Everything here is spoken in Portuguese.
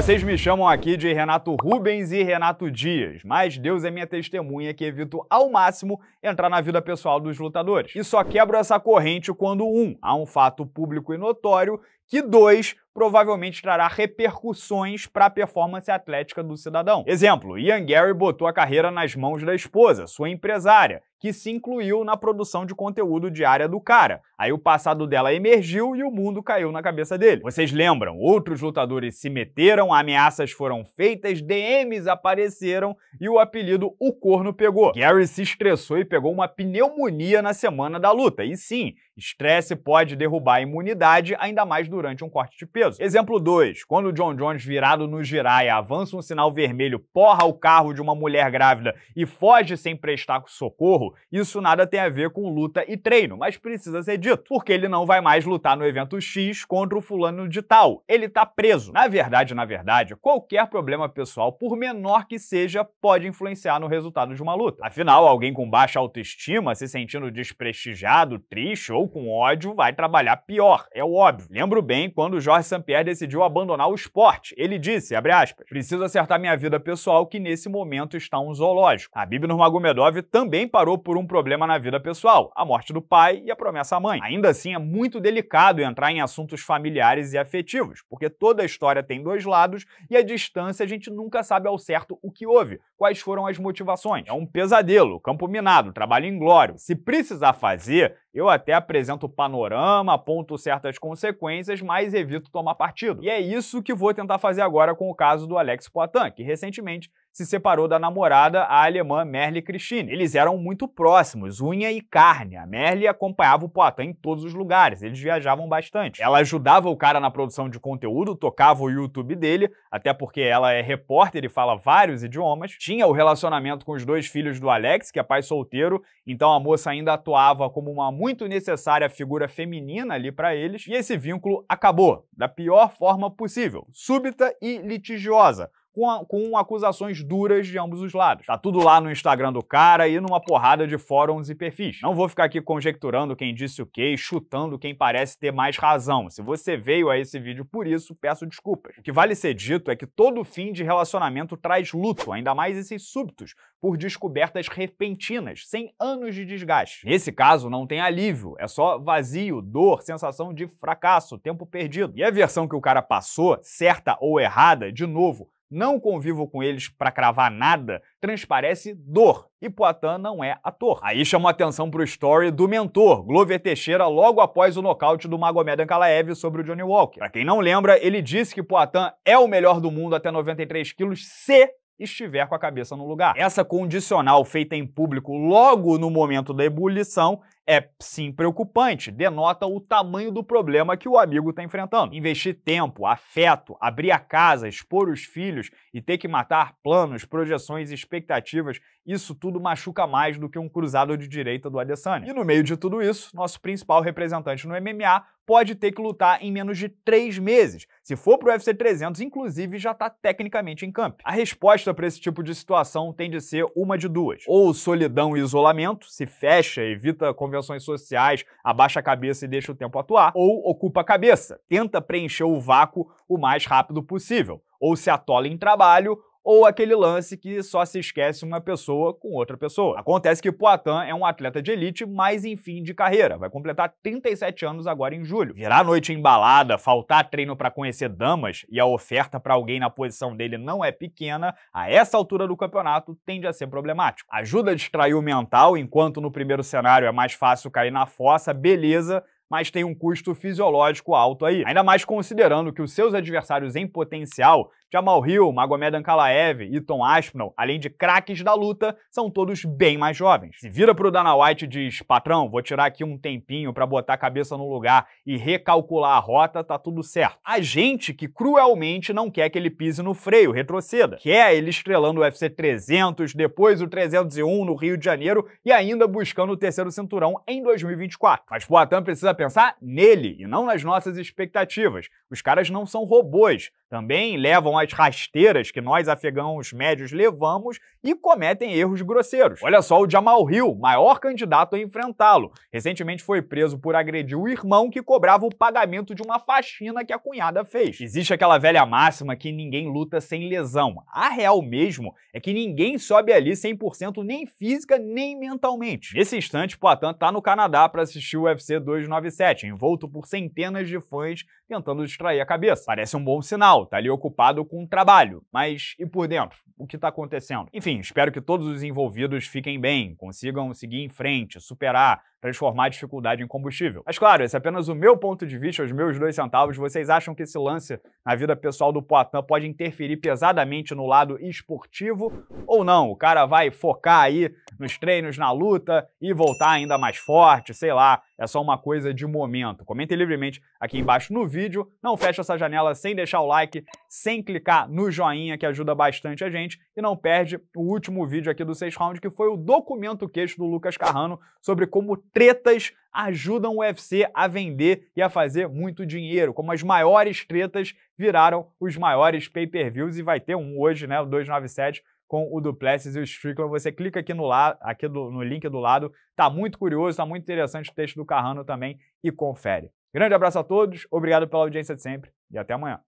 Vocês me chamam aqui de Renato Rubens e Renato Dias, mas Deus é minha testemunha que evito ao máximo entrar na vida pessoal dos lutadores. E só quebro essa corrente quando um, há um fato público e notório que dois provavelmente trará repercussões para a performance atlética do cidadão. Exemplo, Ian Gary botou a carreira nas mãos da esposa, sua empresária, que se incluiu na produção de conteúdo diária do cara. Aí o passado dela emergiu e o mundo caiu na cabeça dele. Vocês lembram? Outros lutadores se meteram, ameaças foram feitas, DMs apareceram e o apelido O Corno pegou. Gary se estressou e pegou uma pneumonia na semana da luta. E sim, Estresse pode derrubar a imunidade, ainda mais durante um corte de peso. Exemplo 2. Quando o John Jones, virado no giraia, avança um sinal vermelho, porra o carro de uma mulher grávida e foge sem prestar socorro, isso nada tem a ver com luta e treino, mas precisa ser dito, porque ele não vai mais lutar no evento X contra o fulano de tal. Ele tá preso. Na verdade, na verdade, qualquer problema pessoal, por menor que seja, pode influenciar no resultado de uma luta. Afinal, alguém com baixa autoestima, se sentindo desprestigiado, triste ou com ódio vai trabalhar pior, é o óbvio. Lembro bem quando Jorge Sampierre decidiu abandonar o esporte. Ele disse, abre aspas, preciso acertar minha vida pessoal que nesse momento está um zoológico. a Bibi Nurmagomedov também parou por um problema na vida pessoal, a morte do pai e a promessa à mãe. Ainda assim, é muito delicado entrar em assuntos familiares e afetivos, porque toda a história tem dois lados e a distância a gente nunca sabe ao certo o que houve, quais foram as motivações. É um pesadelo, campo minado, trabalho inglório. Se precisar fazer, eu até apresento o panorama, aponto certas consequências, mas evito tomar partido. E é isso que vou tentar fazer agora com o caso do Alex Poitin, que recentemente se separou da namorada, a alemã Merle Christine. Eles eram muito próximos, unha e carne. A Merle acompanhava o Poitin em todos os lugares, eles viajavam bastante. Ela ajudava o cara na produção de conteúdo, tocava o YouTube dele, até porque ela é repórter e fala vários idiomas. Tinha o relacionamento com os dois filhos do Alex, que é pai solteiro, então a moça ainda atuava como uma muito necessária figura feminina ali para eles. E esse vínculo acabou, da pior forma possível, súbita e litigiosa com, a, com acusações duras de ambos os lados. Tá tudo lá no Instagram do cara e numa porrada de fóruns e perfis. Não vou ficar aqui conjecturando quem disse o quê e chutando quem parece ter mais razão. Se você veio a esse vídeo por isso, peço desculpas. O que vale ser dito é que todo fim de relacionamento traz luto, ainda mais esses súbitos, por descobertas repentinas, sem anos de desgaste. Nesse caso, não tem alívio, é só vazio, dor, sensação de fracasso, tempo perdido. E a versão que o cara passou, certa ou errada, de novo, não convivo com eles para cravar nada, transparece dor. E Poitin não é ator. Aí chamou atenção para o story do mentor, Glover Teixeira, logo após o nocaute do Magomed Ankalaev sobre o Johnny Walker. Para quem não lembra, ele disse que Poitin é o melhor do mundo até 93 quilos se estiver com a cabeça no lugar. Essa condicional feita em público logo no momento da ebulição é sim preocupante, denota o tamanho do problema que o amigo está enfrentando. Investir tempo, afeto, abrir a casa, expor os filhos e ter que matar planos, projeções expectativas, isso tudo machuca mais do que um cruzado de direita do Adesanya. E no meio de tudo isso, nosso principal representante no MMA pode ter que lutar em menos de três meses. Se for para o UFC 300, inclusive, já está tecnicamente em campo. A resposta para esse tipo de situação tem de ser uma de duas. Ou solidão e isolamento, se fecha, evita convenções convenções sociais, abaixa a cabeça e deixa o tempo atuar, ou ocupa a cabeça, tenta preencher o vácuo o mais rápido possível, ou se atola em trabalho ou aquele lance que só se esquece uma pessoa com outra pessoa. Acontece que Poitin é um atleta de elite, mas em fim de carreira. Vai completar 37 anos agora em julho. Virar noite embalada, faltar treino para conhecer damas e a oferta para alguém na posição dele não é pequena, a essa altura do campeonato tende a ser problemático. Ajuda a distrair o mental, enquanto no primeiro cenário é mais fácil cair na fossa, beleza, mas tem um custo fisiológico alto aí. Ainda mais considerando que os seus adversários em potencial, Jamal Hill, Magomed Ankalaev e Tom Aspinall, além de craques da luta, são todos bem mais jovens. Se vira pro Dana White e diz, patrão, vou tirar aqui um tempinho para botar a cabeça no lugar e recalcular a rota, tá tudo certo. A gente que cruelmente não quer que ele pise no freio, retroceda. Quer ele estrelando o UFC 300, depois o 301 no Rio de Janeiro e ainda buscando o terceiro cinturão em 2024. Mas Poitin precisa pensar nele e não nas nossas expectativas. Os caras não são robôs, também levam as rasteiras que nós afegãos médios levamos e cometem erros grosseiros. Olha só o Jamal Hill, maior candidato a enfrentá-lo. Recentemente foi preso por agredir o irmão que cobrava o pagamento de uma faxina que a cunhada fez. Existe aquela velha máxima que ninguém luta sem lesão. A real mesmo é que ninguém sobe ali 100% nem física nem mentalmente. Nesse instante, Poitin tá no Canadá para assistir o UFC 297 2007, envolto por centenas de fãs tentando distrair a cabeça. Parece um bom sinal, tá ali ocupado com trabalho. Mas e por dentro? O que tá acontecendo? Enfim, espero que todos os envolvidos fiquem bem, consigam seguir em frente, superar, transformar a dificuldade em combustível. Mas claro, esse é apenas o meu ponto de vista, os meus dois centavos. Vocês acham que esse lance na vida pessoal do Poitin pode interferir pesadamente no lado esportivo ou não? O cara vai focar aí nos treinos, na luta e voltar ainda mais forte, sei lá, é só uma coisa de momento. Comentem livremente aqui embaixo no vídeo, não fecha essa janela sem deixar o like, sem clicar no joinha que ajuda bastante a gente e não perde o último vídeo aqui do 6 Round que foi o documento queixo do Lucas Carrano sobre como tretas ajudam o UFC a vender e a fazer muito dinheiro, como as maiores tretas viraram os maiores pay-per-views e vai ter um hoje, né, o 297 com o Duplessis e o Strickland. Você clica aqui no, la, aqui do, no link do lado, tá muito curioso, tá muito interessante o texto do Carrano também e confere. Grande abraço a todos, obrigado pela audiência de sempre e até amanhã.